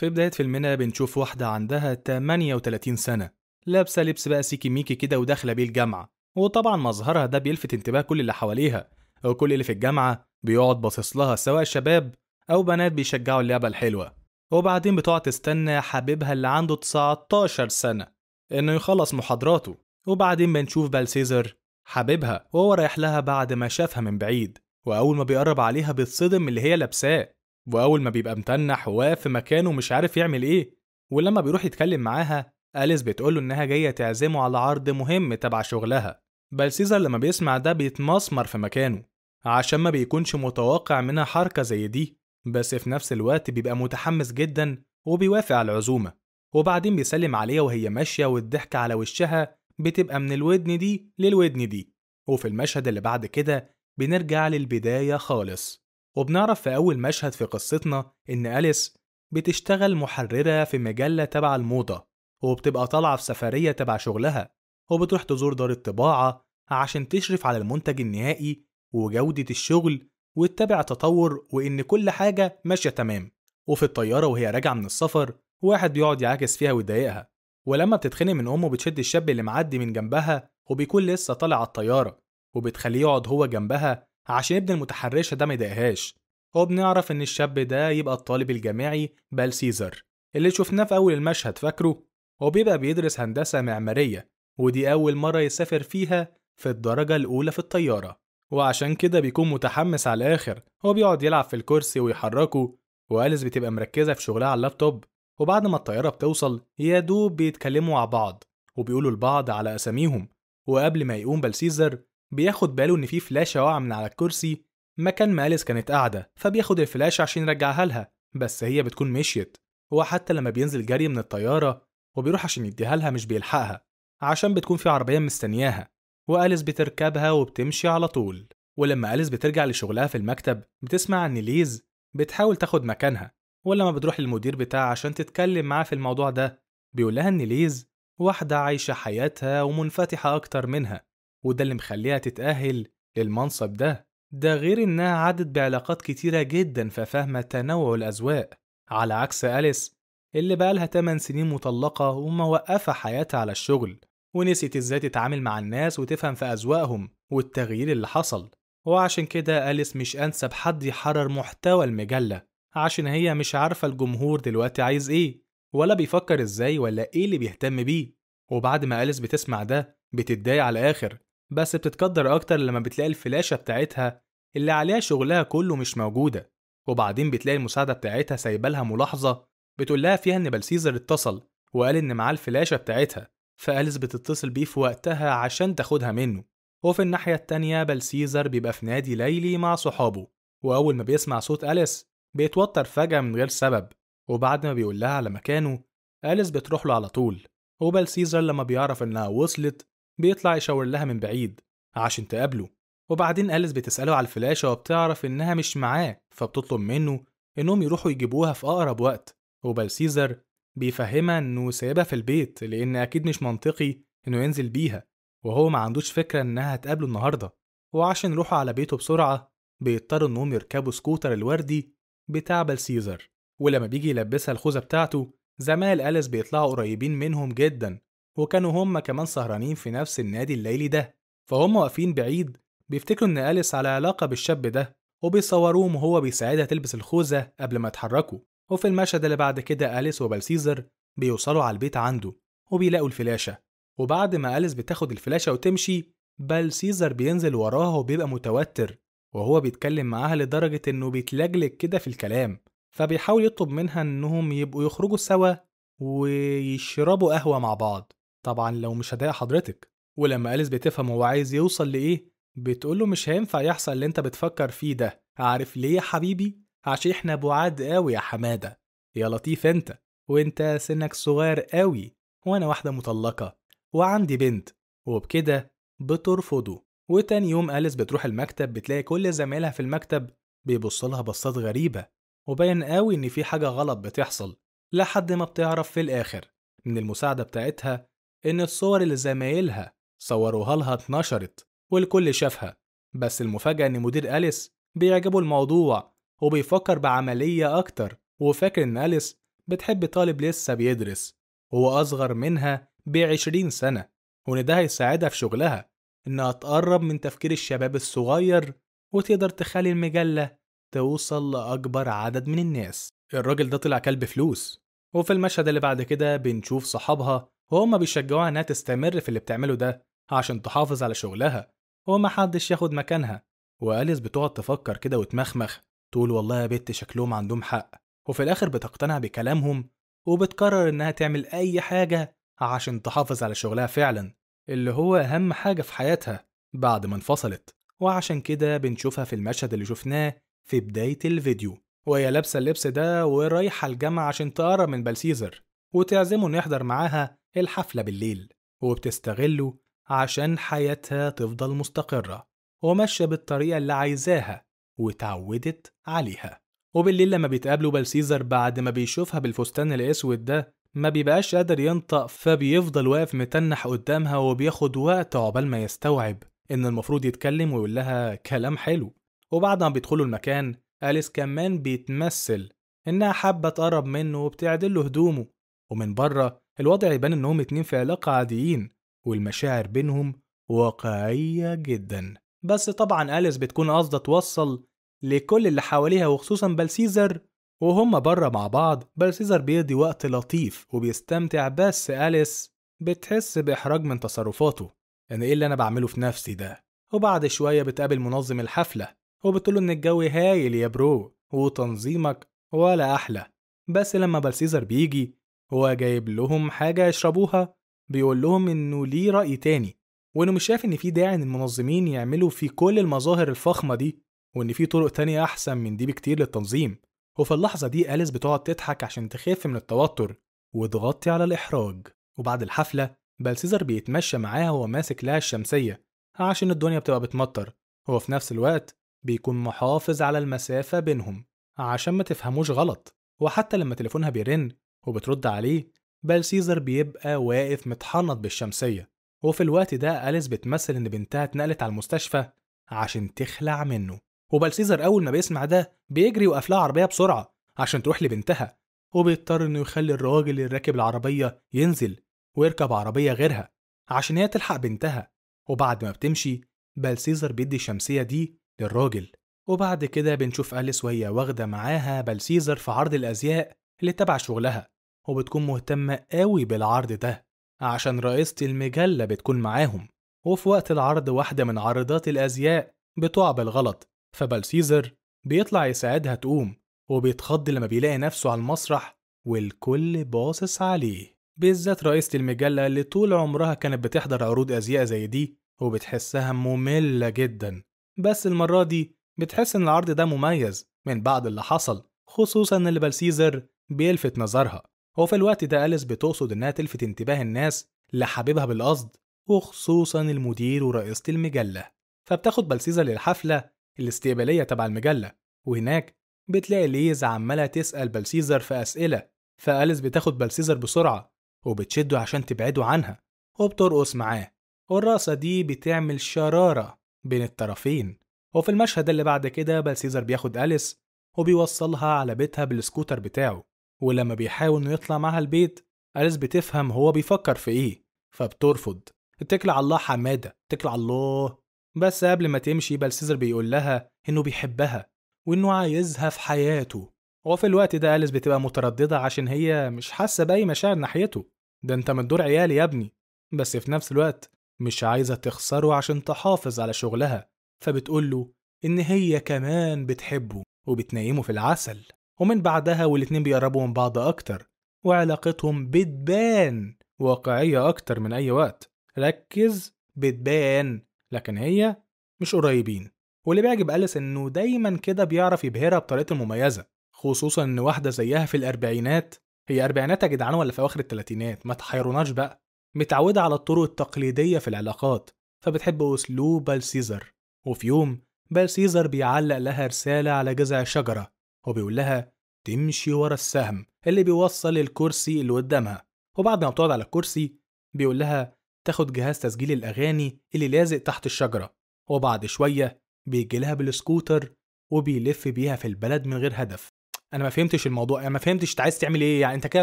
في بداية فيلمنا بنشوف واحدة عندها 38 سنة لابسة لبس بقى سيكي ميكي كده وداخلة بيه الجامعة وطبعا مظهرها ده بيلفت انتباه كل اللي حواليها وكل اللي في الجامعة بيقعد باصص لها سواء شباب أو بنات بيشجعوا اللعبة الحلوة وبعدين بتقعد تستنى حبيبها اللي عنده 19 سنة إنه يخلص محاضراته وبعدين بنشوف بالسيزر سيزر حبيبها وهو رايح لها بعد ما شافها من بعيد وأول ما بيقرب عليها بيتصدم اللي هي لابساه وأول ما بيبقى متنح وواقف في مكانه مش عارف يعمل إيه ولما بيروح يتكلم معاها أليس بتقوله إنها جاية تعزمه على عرض مهم تبع شغلها بل سيزر لما بيسمع ده بيتمسمر في مكانه عشان ما بيكونش متوقع منها حركة زي دي بس في نفس الوقت بيبقى متحمس جدا وبيوافق على العزومة وبعدين بيسلم عليها وهي ماشية والضحك على وشها بتبقى من الودن دي للودن دي وفي المشهد اللي بعد كده بنرجع للبداية خالص وبنعرف في أول مشهد في قصتنا إن أليس بتشتغل محررة في مجلة تبع الموضة وبتبقى طالعة في سفرية تبع شغلها وبتروح تزور دار الطباعة عشان تشرف على المنتج النهائي وجودة الشغل وتتابع تطور وإن كل حاجة ماشية تمام وفي الطيارة وهي راجعة من السفر واحد بيقعد يعاكس فيها ويضايقها ولما بتتخنق من أمه بتشد الشاب اللي معدي من جنبها وبيكون لسه طالع على الطيارة وبتخليه يقعد هو جنبها عشان ابن المتحرشة ده ما يضايقهاش وبنعرف إن الشاب ده يبقى الطالب الجامعي بال سيزر اللي شفناه في أول المشهد فاكره وبيبقى بيدرس هندسة معمارية ودي أول مرة يسافر فيها في الدرجة الأولى في الطيارة وعشان كده بيكون متحمس على الآخر وبيقعد يلعب في الكرسي ويحركه وأليس بتبقى مركزة في شغلها على اللابتوب وبعد ما الطيارة بتوصل يا دوب بيتكلموا مع بعض وبيقولوا لبعض على أساميهم وقبل ما يقوم بالسيزر بياخد باله إن في فلاشة واقعة من على الكرسي مكان ما أليس كانت قاعدة فبياخد الفلاشة عشان يرجعها لها بس هي بتكون مشيت وحتى لما بينزل جري من الطيارة وبيروح عشان يديها لها مش بيلحقها عشان بتكون في عربية مستنياها وأليس بتركبها وبتمشي على طول ولما أليس بترجع لشغلها في المكتب بتسمع إن ليز بتحاول تاخد مكانها ولما بتروح للمدير بتاعها عشان تتكلم معاه في الموضوع ده بيقول لها إن ليز واحدة عايشة حياتها ومنفتحة أكتر منها وده اللي مخليها تتأهل للمنصب ده ده غير إنها عدت بعلاقات كتيرة جدا ففاهمة تنوع الأذواق على عكس أليس اللي بقالها 8 سنين مطلقة وموقفة حياتها على الشغل ونسيت ازاي تتعامل مع الناس وتفهم في أذواقهم والتغيير اللي حصل وعشان كده أليس مش أنسب حد يحرر محتوى المجلة عشان هي مش عارفة الجمهور دلوقتي عايز إيه ولا بيفكر إزاي ولا إيه اللي بيهتم بيه وبعد ما أليس بتسمع ده بتتضايق على الآخر بس بتتقدر أكتر لما بتلاقي الفلاشة بتاعتها اللي عليها شغلها كله مش موجودة وبعدين بتلاقي المساعدة بتاعتها سايبالها ملاحظة بتقول لها فيها إن بلسيزر اتصل وقال إن معاه الفلاشة بتاعتها فأليس بتتصل بيه في وقتها عشان تاخدها منه وفي الناحية التانية بلسيزر بيبقى في نادي ليلي مع صحابه وأول ما بيسمع صوت أليس بيتوتر فجأة من غير سبب وبعد ما بيقول لها على مكانه أليس بتروح له على طول وبلسيزر لما بيعرف إنها وصلت بيطلع يشاور لها من بعيد عشان تقابله وبعدين أليس بتسأله على الفلاشة وبتعرف إنها مش معاه فبتطلب منه إنهم يروحوا يجيبوها في أقرب وقت وبل سيزر بيفهمها إنه سايبها في البيت لأن أكيد مش منطقي إنه ينزل بيها وهو ما عندوش فكرة إنها هتقابله النهاردة وعشان يروحوا على بيته بسرعة بيضطروا إنهم يركبوا سكوتر الوردي بتاع بل سيزر ولما بيجي يلبسها الخوذة بتاعته زمايل أليس بيطلعوا قريبين منهم جدا وكانوا هما كمان سهرانين في نفس النادي الليلي ده فهم واقفين بعيد بيفتكروا إن أليس على علاقة بالشاب ده وبيصوروهم وهو بيساعدها تلبس الخوذة قبل ما يتحركوا وفي المشهد اللي بعد كده أليس وبلسيزر بيوصلوا على البيت عنده وبيلاقوا الفلاشة وبعد ما أليس بتاخد الفلاشة وتمشي بلسيزر بينزل وراها وبيبقى متوتر وهو بيتكلم معاها لدرجة إنه بيتلجلج كده في الكلام فبيحاول يطلب منها إنهم يبقوا يخرجوا سوا ويشربوا قهوة مع بعض طبعا لو مش هضايق حضرتك ولما أليس بتفهم هو عايز يوصل لإيه بتقوله مش هينفع يحصل اللي انت بتفكر فيه ده عارف ليه يا حبيبي عشان احنا بعاد قوي يا حمادة يا لطيف انت وانت سنك صغير قوي وانا واحدة مطلقة وعندي بنت وبكده بترفضه وتاني يوم أليس بتروح المكتب بتلاقي كل زمايلها في المكتب بيبصوا لها بصات غريبة وباين قوي إن في حاجة غلط بتحصل لحد ما بتعرف في الآخر من المساعدة بتاعتها إن الصور اللي زمايلها صوروها لها اتنشرت والكل شافها بس المفاجأة إن مدير أليس بيعجبه الموضوع وبيفكر بعملية أكتر وفاكر إن أليس بتحب طالب لسه بيدرس وهو أصغر منها بعشرين سنة وإن ده هيساعدها في شغلها إنها تقرب من تفكير الشباب الصغير وتقدر تخلي المجلة توصل لأكبر عدد من الناس الراجل ده طلع كلب فلوس وفي المشهد اللي بعد كده بنشوف صحابها وهم بيشجعوها انها تستمر في اللي بتعمله ده عشان تحافظ على شغلها ومحدش ياخد مكانها وأليس بتقعد تفكر كده وتمخمخ تقول والله يا بت شكلهم عندهم حق وفي الآخر بتقتنع بكلامهم وبتقرر إنها تعمل أي حاجة عشان تحافظ على شغلها فعلا اللي هو أهم حاجة في حياتها بعد ما انفصلت وعشان كده بنشوفها في المشهد اللي شفناه في بداية الفيديو وهي لابسة اللبس ده ورايحة الجامعة عشان تقرب من بلسيزر وتعزمه إنه يحضر معاها الحفلة بالليل وبتستغله عشان حياتها تفضل مستقرة وماشية بالطريقة اللي عايزاها وتعودت عليها وبالليل لما بيتقابلوا بل بعد ما بيشوفها بالفستان الأسود ده ما بيبقاش قادر ينطق فبيفضل واقف متنح قدامها وبياخد وقت عقبال ما يستوعب إن المفروض يتكلم ويقول لها كلام حلو وبعد ما بيدخلوا المكان أليس كمان بيتمثل إنها حابة تقرب منه وبتعدله هدومه ومن بره الوضع يبان إنهم اتنين في علاقة عاديين والمشاعر بينهم واقعية جدا بس طبعا أليس بتكون قاصدة توصل لكل اللي حواليها وخصوصا بلسيزر وهم بره مع بعض بلسيزر بيقضي وقت لطيف وبيستمتع بس أليس بتحس بإحراج من تصرفاته يعني إيه اللي أنا بعمله في نفسي ده وبعد شوية بتقابل منظم الحفلة له إن الجو هايل يا برو وتنظيمك ولا أحلى بس لما بلسيزر بيجي هو جايب لهم حاجة يشربوها بيقول لهم إنه ليه رأي تاني وإنه مش شايف إن في داعي إن المنظمين يعملوا في كل المظاهر الفخمة دي وإن في طرق تانية أحسن من دي بكتير للتنظيم وفي اللحظة دي أليس بتقعد تضحك عشان تخف من التوتر وتغطي على الإحراج وبعد الحفلة بلسيزر بيتمشى معاها وهو ماسك لها الشمسية عشان الدنيا بتبقى بتمطر هو في نفس الوقت بيكون محافظ على المسافة بينهم عشان ما تفهموش غلط وحتى لما تليفونها بيرن وبترد عليه بل سيزر بيبقى واقف متحنط بالشمسية وفي الوقت ده أليس بتمثل إن بنتها اتنقلت على المستشفى عشان تخلع منه وبل سيزر أول ما بيسمع ده بيجري وقفلها عربية بسرعة عشان تروح لبنتها وبيضطر إنه يخلي الراجل اللي راكب العربية ينزل ويركب عربية غيرها عشان هي تلحق بنتها وبعد ما بتمشي بل سيزر بيدي الشمسية دي للراجل وبعد كده بنشوف أليس وهي واخدة معاها بل سيزر في عرض الأزياء اللي تبع شغلها وبتكون مهتمة قوي بالعرض ده عشان رئيسة المجلة بتكون معاهم وفي وقت العرض واحدة من عارضات الأزياء بتقع بالغلط فبالسيزر بيطلع يساعدها تقوم وبيتخض لما بيلاقي نفسه على المسرح والكل باصص عليه بالذات رئيسة المجلة اللي طول عمرها كانت بتحضر عروض أزياء زي دي وبتحسها مملة جدا بس المرة دي بتحس إن العرض ده مميز من بعد اللي حصل خصوصا إن البلسيزر بيلفت نظرها وفي الوقت ده أليس بتقصد إنها تلفت انتباه الناس لحبيبها بالقصد وخصوصا المدير ورئيسة المجلة فبتاخد بلسيزا للحفلة الاستقبالية تبع المجلة وهناك بتلاقي ليز عمالة تسأل بلسيزر في أسئلة فأليس بتاخد بلسيزر بسرعة وبتشده عشان تبعده عنها وبترقص معاه والرقصة دي بتعمل شرارة بين الطرفين وفي المشهد اللي بعد كده بلسيزر بياخد أليس وبيوصلها على بيتها بالسكوتر بتاعه ولما بيحاول انه يطلع معاها البيت أليس بتفهم هو بيفكر في ايه فبترفض اتكل على الله حمادة اتكل على الله بس قبل ما تمشي بلسيزر بيقول لها انه بيحبها وانه عايزها في حياته وفي الوقت ده أليس بتبقى مترددة عشان هي مش حاسة بأي مشاعر ناحيته ده انت من دور عيالي يا ابني بس في نفس الوقت مش عايزة تخسره عشان تحافظ على شغلها فبتقول له إن هي كمان بتحبه وبتنيمه في العسل ومن بعدها والاتنين بيقربوا من بعض أكتر وعلاقتهم بتبان واقعية أكتر من أي وقت ركز بتبان لكن هي مش قريبين واللي بيعجب أليس إنه دايما كده بيعرف يبهرها بطريقته المميزة خصوصا إن واحدة زيها في الأربعينات هي أربعينات يا جدعان ولا في أواخر التلاتينات ما تحيروناش بقى متعودة على الطرق التقليدية في العلاقات فبتحب أسلوب بالسيزر وفي يوم بالسيزر بيعلق لها رسالة على جذع شجرة وبيقول لها تمشي ورا السهم اللي بيوصل الكرسي اللي قدامها وبعد ما بتقعد على الكرسي بيقول لها تاخد جهاز تسجيل الأغاني اللي لازق تحت الشجرة وبعد شوية بيجي لها بالسكوتر وبيلف بيها في البلد من غير هدف انا ما فهمتش الموضوع انا ما فهمتش انت عايز تعمل ايه يعني انت كده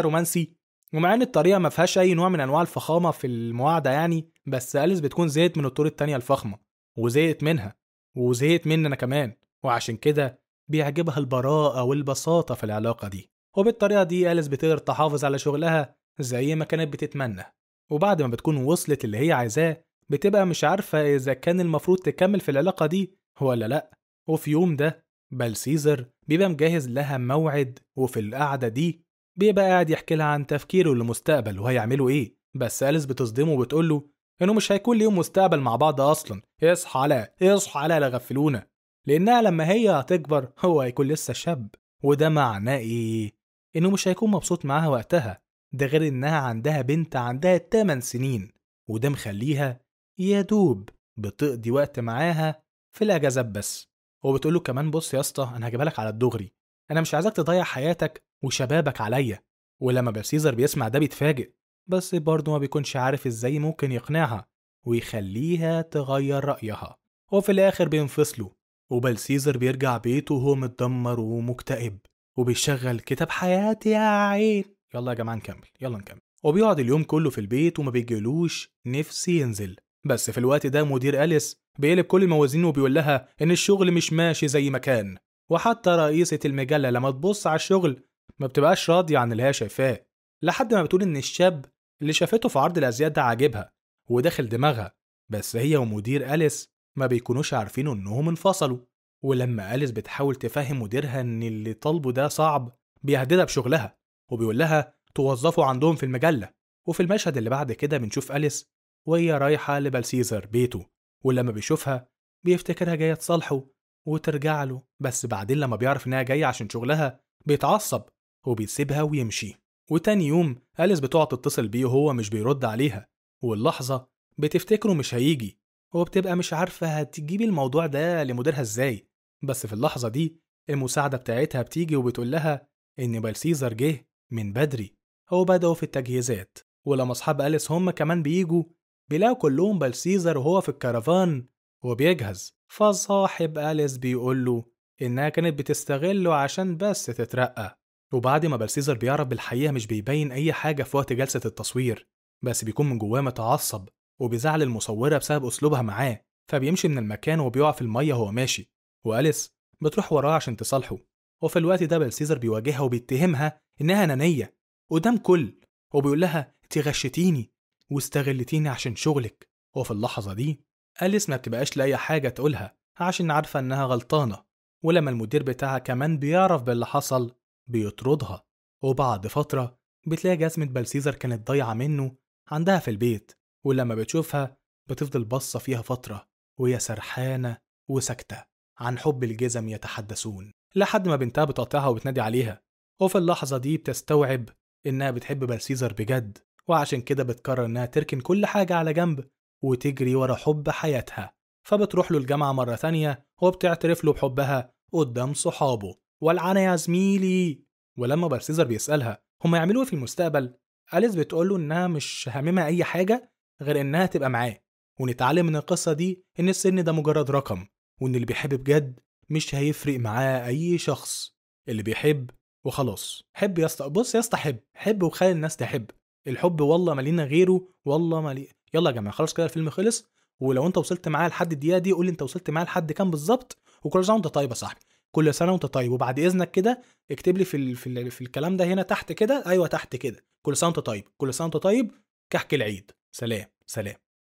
رومانسي ومع ان الطريقه ما فيهاش اي نوع من انواع الفخامه في المواعده يعني بس اليس بتكون زهقت من الطور التانية الفخمه وزهقت منها وزهقت مني انا كمان وعشان كده بيعجبها البراءة والبساطة في العلاقة دي وبالطريقة دي أليس بتقدر تحافظ على شغلها زي ما كانت بتتمنى وبعد ما بتكون وصلت اللي هي عايزاه بتبقى مش عارفة إذا كان المفروض تكمل في العلاقة دي ولا لأ وفي يوم ده بل سيزر بيبقى مجهز لها موعد وفي القعدة دي بيبقى قاعد يحكي لها عن تفكيره للمستقبل وهيعملوا إيه بس أليس بتصدمه وبتقول له إنه مش هيكون ليهم مستقبل مع بعض أصلا اصحى على اصحى على لا غفلونا لأنها لما هي هتكبر هو هيكون لسه شاب وده معناه إيه؟ إنه مش هيكون مبسوط معاها وقتها ده غير إنها عندها بنت عندها 8 سنين وده مخليها يا دوب بتقضي وقت معاها في الأجازات بس وبتقول له كمان بص يا اسطى أنا هجيبها لك على الدغري أنا مش عايزك تضيع حياتك وشبابك عليا ولما بسيزر بيسمع ده بيتفاجئ بس برضه ما بيكونش عارف ازاي ممكن يقنعها ويخليها تغير رأيها وفي الآخر بينفصلوا وبل سيزر بيرجع بيته وهو متدمر ومكتئب وبيشغل كتاب حياتي يا عين يلا يا جماعه نكمل يلا نكمل وبيقعد اليوم كله في البيت وما بيجيلوش نفسي ينزل بس في الوقت ده مدير أليس بيقلب كل الموازين وبيقول لها إن الشغل مش ماشي زي ما كان وحتى رئيسة المجلة لما تبص على الشغل ما بتبقاش راضية عن اللي هي شايفاه لحد ما بتقول إن الشاب اللي شافته في عرض الأزياء ده عاجبها وداخل دماغها بس هي ومدير أليس ما بيكونوش عارفين إنهم انفصلوا ولما أليس بتحاول تفهم مديرها إن اللي طالبه ده صعب بيهددها بشغلها وبيقول لها توظفوا عندهم في المجلة وفي المشهد اللي بعد كده بنشوف أليس وهي رايحة لبال بيته ولما بيشوفها بيفتكرها جاية تصالحه وترجع له بس بعدين لما بيعرف إنها جاية عشان شغلها بيتعصب وبيسيبها ويمشي وتاني يوم أليس بتقعد تتصل بيه وهو مش بيرد عليها واللحظة بتفتكره مش هيجي وبتبقى مش عارفة هتجيب الموضوع ده لمديرها ازاي بس في اللحظة دي المساعدة بتاعتها بتيجي وبتقول لها إن بالسيزر جه من بدري وبدأوا في التجهيزات ولما أصحاب أليس هم كمان بيجوا بيلاقوا كلهم بالسيزر وهو في الكرفان وبيجهز فصاحب أليس بيقول له إنها كانت بتستغله عشان بس تترقى وبعد ما بالسيزر بيعرف بالحقيقة مش بيبين أي حاجة في وقت جلسة التصوير بس بيكون من جواه متعصب وبيزعل المصورة بسبب أسلوبها معاه فبيمشي من المكان وبيقع في المية وهو ماشي وأليس بتروح وراه عشان تصالحه وفي الوقت ده بلسيزر بيواجهها وبيتهمها إنها أنانية قدام كل وبيقول لها أنت غشتيني واستغلتيني عشان شغلك وفي اللحظة دي أليس ما بتبقاش لأي حاجة تقولها عشان عارفة إنها غلطانة ولما المدير بتاعها كمان بيعرف باللي حصل بيطردها وبعد فترة بتلاقي جزمة بلسيزر كانت ضايعة منه عندها في البيت ولما بتشوفها بتفضل باصة فيها فترة وهي سرحانة وساكتة عن حب الجزم يتحدثون لحد ما بنتها بتقطعها وبتنادي عليها وفي اللحظة دي بتستوعب إنها بتحب بلسيزر بجد وعشان كده بتقرر إنها تركن كل حاجة على جنب وتجري ورا حب حياتها فبتروح له الجامعة مرة ثانية وبتعترف له بحبها قدام صحابه والعنا يا زميلي ولما برسيزر بيسألها هما يعملوا إيه في المستقبل أليس بتقوله إنها مش هاممة أي حاجة غير إنها تبقى معاه ونتعلم من القصة دي إن السن ده مجرد رقم وإن اللي بيحب بجد مش هيفرق معاه أي شخص اللي بيحب وخلاص حب يا اسطى بص يا اسطى حب حب وخلي الناس تحب الحب والله مالينا غيره والله مالي يلا يا جماعه خلاص كده الفيلم خلص ولو انت وصلت معاه لحد الدقيقه دي قول لي انت وصلت معاه لحد كام بالظبط وكل سنه وانت طيب يا صاحبي كل سنه وانت طيب وبعد اذنك كده اكتب لي في ال... في, ال... في الكلام ده هنا تحت كده ايوه تحت كده كل سنه وانت طيب كل سنه وانت طيب كحك العيد سلام سلام